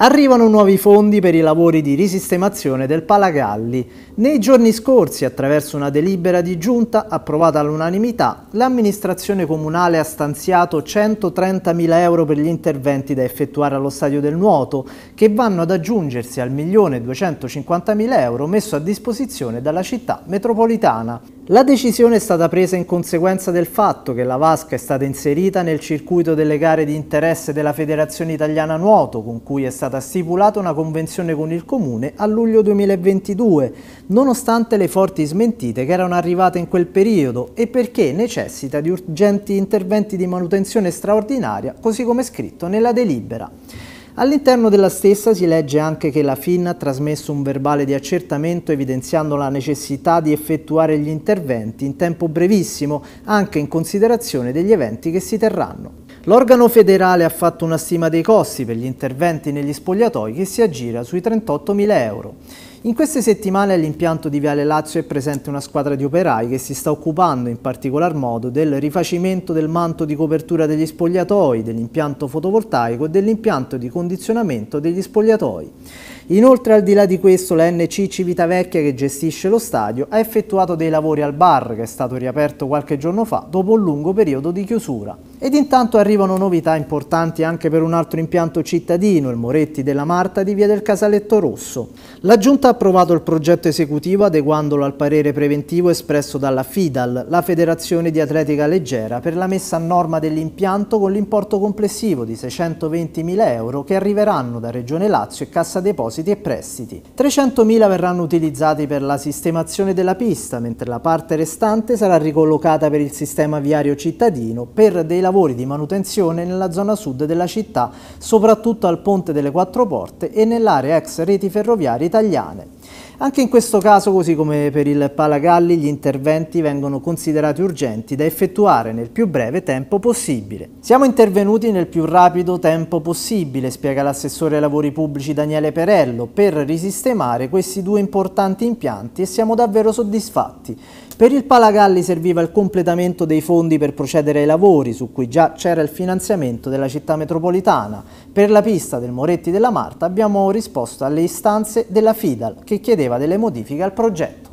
Arrivano nuovi fondi per i lavori di risistemazione del Palagalli. Nei giorni scorsi, attraverso una delibera di giunta approvata all'unanimità, l'amministrazione comunale ha stanziato 130.000 euro per gli interventi da effettuare allo Stadio del Nuoto, che vanno ad aggiungersi al 1.250.000 euro messo a disposizione dalla città metropolitana. La decisione è stata presa in conseguenza del fatto che la vasca è stata inserita nel circuito delle gare di interesse della Federazione Italiana Nuoto, con cui è stata stipulata una convenzione con il Comune a luglio 2022, nonostante le forti smentite che erano arrivate in quel periodo e perché necessita di urgenti interventi di manutenzione straordinaria, così come scritto nella delibera. All'interno della stessa si legge anche che la FIN ha trasmesso un verbale di accertamento evidenziando la necessità di effettuare gli interventi in tempo brevissimo, anche in considerazione degli eventi che si terranno. L'organo federale ha fatto una stima dei costi per gli interventi negli spogliatoi che si aggira sui 38.000 euro. In queste settimane all'impianto di Viale Lazio è presente una squadra di operai che si sta occupando in particolar modo del rifacimento del manto di copertura degli spogliatoi, dell'impianto fotovoltaico e dell'impianto di condizionamento degli spogliatoi. Inoltre al di là di questo la NC Civitavecchia che gestisce lo stadio ha effettuato dei lavori al bar che è stato riaperto qualche giorno fa dopo un lungo periodo di chiusura. Ed intanto arrivano novità importanti anche per un altro impianto cittadino, il Moretti della Marta di Via del Casaletto Rosso. La giunta ha approvato il progetto esecutivo adeguandolo al parere preventivo espresso dalla FIDAL, la Federazione di Atletica Leggera, per la messa a norma dell'impianto con l'importo complessivo di 620.000 euro che arriveranno da Regione Lazio e Cassa Depositi e Prestiti. 300.000 verranno utilizzati per la sistemazione della pista, mentre la parte restante sarà ricollocata per il sistema viario cittadino per dei lavori di manutenzione nella zona sud della città, soprattutto al Ponte delle Quattro Porte e nell'area ex reti ferroviarie italiane anche in questo caso, così come per il Palagalli, gli interventi vengono considerati urgenti da effettuare nel più breve tempo possibile. Siamo intervenuti nel più rapido tempo possibile, spiega l'assessore ai lavori pubblici Daniele Perello, per risistemare questi due importanti impianti e siamo davvero soddisfatti. Per il Palagalli serviva il completamento dei fondi per procedere ai lavori, su cui già c'era il finanziamento della città metropolitana. Per la pista del Moretti della Marta abbiamo risposto alle istanze della FIDAL, che chiedeva delle modifiche al progetto.